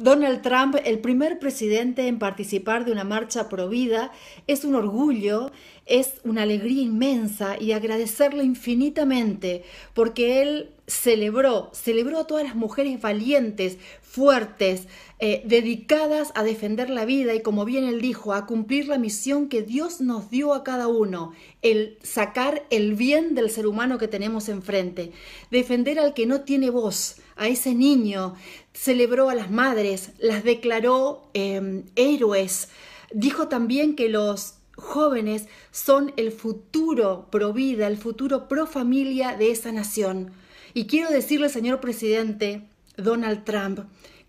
Donald Trump, el primer presidente en participar de una marcha provida, es un orgullo, es una alegría inmensa y agradecerle infinitamente porque él celebró, celebró a todas las mujeres valientes, fuertes, eh, dedicadas a defender la vida y como bien él dijo, a cumplir la misión que Dios nos dio a cada uno, el sacar el bien del ser humano que tenemos enfrente, defender al que no tiene voz, a ese niño, celebró a las madres, las declaró em, héroes, dijo también que los jóvenes son el futuro pro vida, el futuro pro familia de esa nación. Y quiero decirle, señor presidente Donald Trump,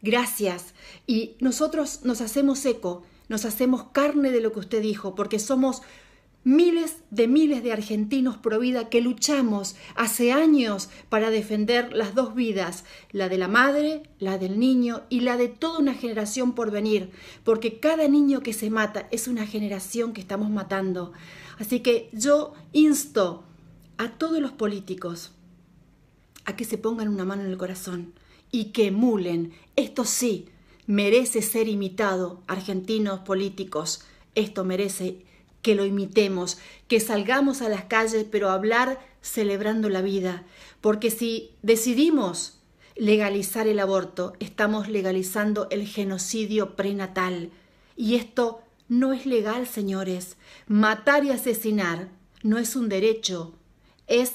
gracias. Y nosotros nos hacemos eco, nos hacemos carne de lo que usted dijo, porque somos miles de miles de argentinos pro vida que luchamos hace años para defender las dos vidas, la de la madre, la del niño y la de toda una generación por venir, porque cada niño que se mata es una generación que estamos matando. Así que yo insto a todos los políticos, a que se pongan una mano en el corazón y que emulen. Esto sí, merece ser imitado, argentinos políticos. Esto merece que lo imitemos, que salgamos a las calles, pero hablar celebrando la vida. Porque si decidimos legalizar el aborto, estamos legalizando el genocidio prenatal. Y esto no es legal, señores. Matar y asesinar no es un derecho, es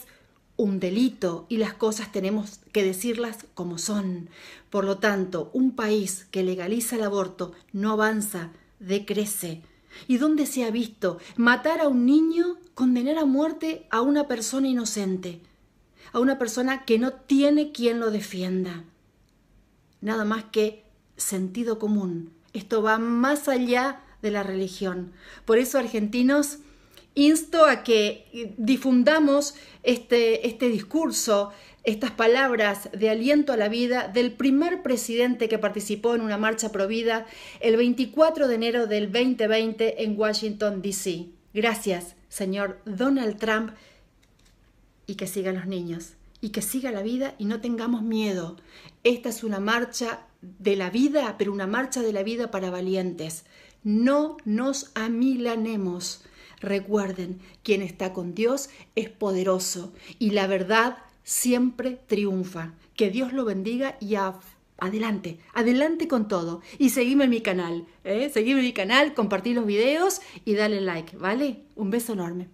un delito y las cosas tenemos que decirlas como son. Por lo tanto, un país que legaliza el aborto no avanza, decrece. ¿Y dónde se ha visto matar a un niño, condenar a muerte a una persona inocente, a una persona que no tiene quien lo defienda? Nada más que sentido común. Esto va más allá de la religión. Por eso, argentinos, insto a que eh, difundamos este, este discurso, estas palabras de aliento a la vida del primer presidente que participó en una marcha provida el 24 de enero del 2020 en Washington, D.C. Gracias, señor Donald Trump, y que sigan los niños, y que siga la vida y no tengamos miedo. Esta es una marcha de la vida, pero una marcha de la vida para valientes. No nos amilanemos. Recuerden, quien está con Dios es poderoso y la verdad siempre triunfa. Que Dios lo bendiga y adelante, adelante con todo. Y seguime en mi canal, ¿eh? en mi canal, compartir los videos y dale like, ¿vale? Un beso enorme.